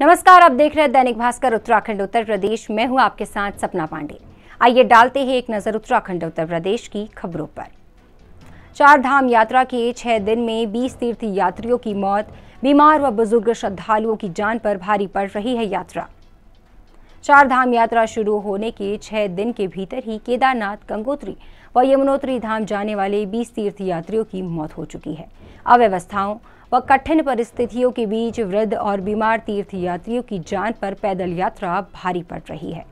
नमस्कार आप देख रहे हैं दैनिक भास्कर उत्तराखंड उत्तर प्रदेश मैं हूं आपके साथ सपना पांडे आइए डालते हैं एक नजर उत्तराखंड उत्तर प्रदेश की खबरों पर चार धाम यात्रा के छह दिन में 20 तीर्थ यात्रियों की मौत बीमार व बुजुर्ग श्रद्धालुओं की जान पर भारी पड़ रही है यात्रा चार धाम यात्रा शुरू होने के छह दिन के भीतर ही केदारनाथ गंगोत्री व यमुनोत्री धाम जाने वाले 20 तीर्थ यात्रियों की मौत हो चुकी है अव्यवस्थाओं व कठिन परिस्थितियों के बीच वृद्ध और बीमार तीर्थ यात्रियों की जान पर पैदल यात्रा भारी पड़ रही है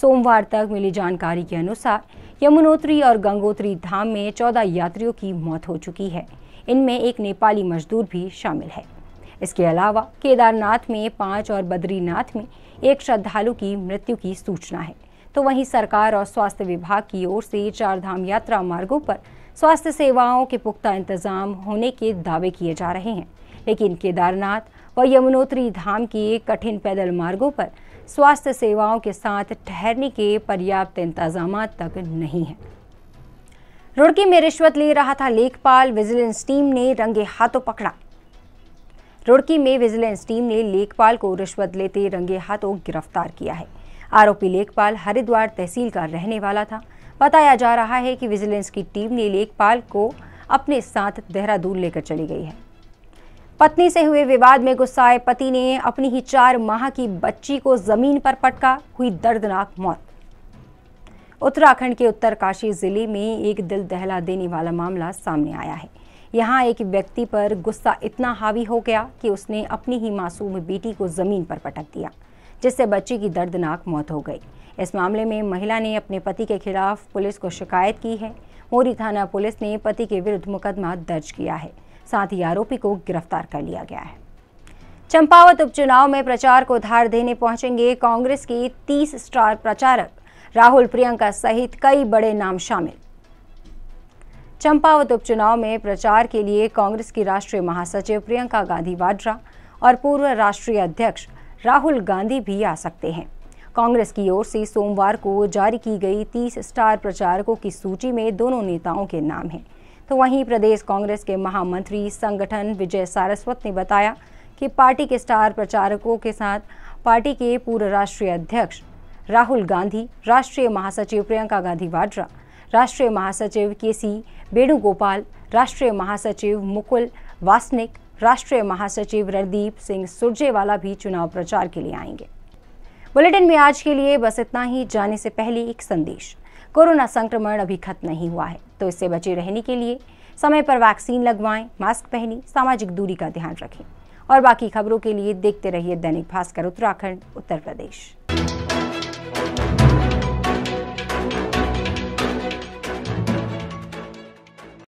सोमवार तक मिली जानकारी के अनुसार यमुनोत्री और गंगोत्री धाम में चौदह यात्रियों की मौत हो चुकी है इनमें एक नेपाली मजदूर भी शामिल है इसके अलावा केदारनाथ में पांच और बद्रीनाथ में एक श्रद्धालु की मृत्यु की सूचना है तो वहीं सरकार और स्वास्थ्य विभाग की ओर से चार धाम यात्रा मार्गों पर स्वास्थ्य सेवाओं के पुख्ता इंतजाम होने के दावे किए जा रहे हैं लेकिन केदारनाथ व यमुनोत्री धाम के कठिन पैदल मार्गों पर स्वास्थ्य सेवाओं के साथ ठहरने के पर्याप्त इंतजाम तक नहीं है रुड़की में रिश्वत ले रहा था लेखपाल विजिलेंस टीम ने रंगे हाथों पकड़ा रुड़की में विजिलेंस टीम ने लेखपाल को रिश्वत लेते रंगे हाथों गिरफ्तार किया है आरोपी लेखपाल हरिद्वार तहसील का रहने वाला था बताया जा रहा है कि विजिलेंस की टीम ने लेखपाल को अपने साथ देहरादून लेकर चली गई है पत्नी से हुए विवाद में गुस्साए पति ने अपनी ही चार माह की बच्ची को जमीन पर पटका हुई दर्दनाक मौत उत्तराखंड के उत्तरकाशी जिले में एक दिल दहला देने वाला मामला सामने आया है यहाँ एक व्यक्ति पर गुस्सा इतना हावी हो गया कि उसने अपनी ही मासूम बेटी को जमीन पर पटक दिया जिससे बच्ची की दर्दनाक मौत हो गई इस मामले में महिला ने अपने पति के खिलाफ पुलिस को शिकायत की है मोरी थाना पुलिस ने पति के विरुद्ध मुकदमा दर्ज किया है साथ ही आरोपी को गिरफ्तार कर लिया गया है चंपावत उपचुनाव में प्रचार को धार देने पहुंचेंगे कांग्रेस के 30 स्टार प्रचारक राहुल प्रियंका सहित कई बड़े नाम शामिल चंपावत उपचुनाव में प्रचार के लिए कांग्रेस की राष्ट्रीय महासचिव प्रियंका गांधी वाड्रा और पूर्व राष्ट्रीय अध्यक्ष राहुल गांधी भी आ सकते हैं कांग्रेस की ओर से सोमवार को जारी की गई तीस स्टार प्रचारकों की सूची में दोनों नेताओं के नाम हैं तो वहीं प्रदेश कांग्रेस के महामंत्री संगठन विजय सारस्वत ने बताया कि पार्टी के स्टार प्रचारकों के साथ पार्टी के पूर्व राष्ट्रीय अध्यक्ष राहुल गांधी राष्ट्रीय महासचिव प्रियंका गांधी वाड्रा राष्ट्रीय महासचिव के सी वेणुगोपाल राष्ट्रीय महासचिव मुकुल वासनिक राष्ट्रीय महासचिव रणदीप सिंह सुरजेवाला भी चुनाव प्रचार के लिए आएंगे बुलेटिन में आज के लिए बस इतना ही जाने से पहले एक संदेश कोरोना संक्रमण अभी खत्म नहीं हुआ है तो इससे बचे रहने के लिए समय पर वैक्सीन लगवाएं मास्क पहनें सामाजिक दूरी का ध्यान रखें और बाकी खबरों के लिए देखते रहिए दैनिक भास्कर उत्तराखंड उत्तर प्रदेश